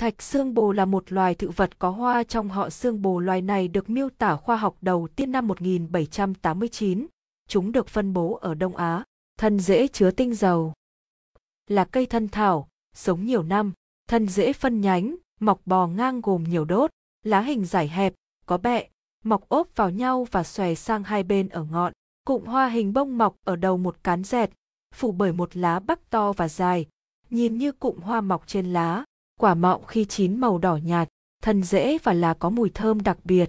Thạch xương bồ là một loài thực vật có hoa trong họ xương bồ loài này được miêu tả khoa học đầu tiên năm 1789. Chúng được phân bố ở Đông Á, thân dễ chứa tinh dầu. Là cây thân thảo, sống nhiều năm, thân dễ phân nhánh, mọc bò ngang gồm nhiều đốt, lá hình dài hẹp, có bẹ, mọc ốp vào nhau và xòe sang hai bên ở ngọn. Cụm hoa hình bông mọc ở đầu một cán dẹt, phủ bởi một lá bắc to và dài, nhìn như cụm hoa mọc trên lá quả mọng khi chín màu đỏ nhạt, thân rễ và là có mùi thơm đặc biệt.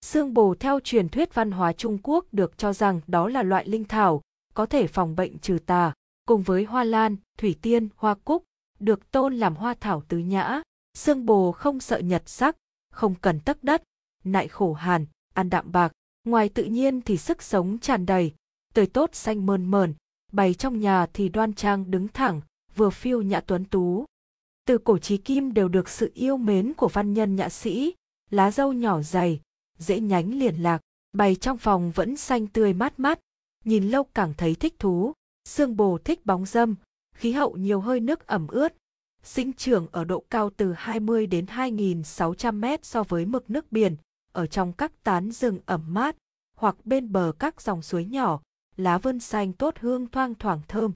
Xương bồ theo truyền thuyết văn hóa Trung Quốc được cho rằng đó là loại linh thảo, có thể phòng bệnh trừ tà, cùng với hoa lan, thủy tiên, hoa cúc, được tôn làm hoa thảo tứ nhã. Xương bồ không sợ nhật sắc, không cần tấc đất, nại khổ hàn, ăn đạm bạc, ngoài tự nhiên thì sức sống tràn đầy, tươi tốt xanh mơn mờn, bày trong nhà thì đoan trang đứng thẳng, vừa phiêu nhã tuấn tú từ cổ chí kim đều được sự yêu mến của văn nhân nhã sĩ, lá dâu nhỏ dày, dễ nhánh liền lạc, bày trong phòng vẫn xanh tươi mát mắt, nhìn lâu càng thấy thích thú, xương bồ thích bóng dâm, khí hậu nhiều hơi nước ẩm ướt, sinh trưởng ở độ cao từ 20 đến 2.600 mét so với mực nước biển, ở trong các tán rừng ẩm mát, hoặc bên bờ các dòng suối nhỏ, lá vươn xanh tốt hương thoang thoảng thơm.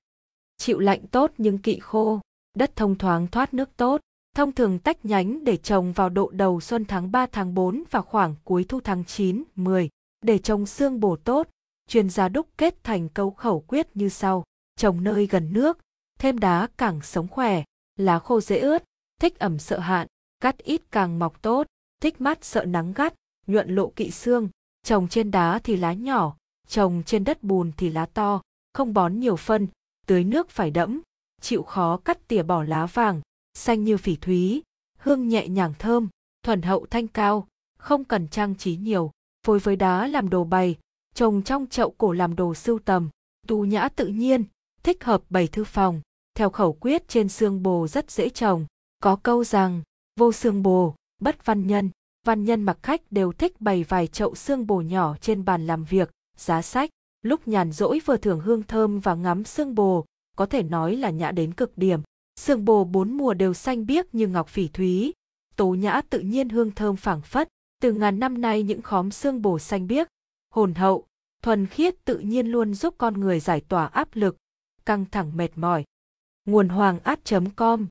Chịu lạnh tốt nhưng kỵ khô. Đất thông thoáng thoát nước tốt, thông thường tách nhánh để trồng vào độ đầu xuân tháng 3 tháng 4 và khoảng cuối thu tháng 9, 10 để trồng xương bổ tốt, chuyên gia đúc kết thành câu khẩu quyết như sau: trồng nơi gần nước, thêm đá càng sống khỏe, lá khô dễ ướt, thích ẩm sợ hạn, cắt ít càng mọc tốt, thích mát sợ nắng gắt, nhuận lộ kỵ xương, trồng trên đá thì lá nhỏ, trồng trên đất bùn thì lá to, không bón nhiều phân, tưới nước phải đẫm, chịu khó cắt tỉa bỏ lá vàng, xanh như phỉ thúy, hương nhẹ nhàng thơm, thuần hậu thanh cao, không cần trang trí nhiều, phối với đá làm đồ bày, trồng trong chậu cổ làm đồ sưu tầm, tu nhã tự nhiên, thích hợp bày thư phòng, theo khẩu quyết trên xương bồ rất dễ trồng, có câu rằng, vô xương bồ, bất văn nhân, văn nhân mặc khách đều thích bày vài chậu xương bồ nhỏ trên bàn làm việc, giá sách, lúc nhàn rỗi vừa thưởng hương thơm và ngắm xương bồ, có thể nói là nhã đến cực điểm. Sương bồ bốn mùa đều xanh biếc như ngọc phỉ thúy, tố nhã tự nhiên hương thơm phảng phất, từ ngàn năm nay những khóm sương bồ xanh biếc, hồn hậu, thuần khiết tự nhiên luôn giúp con người giải tỏa áp lực, căng thẳng mệt mỏi. Nguồn hoàng át.com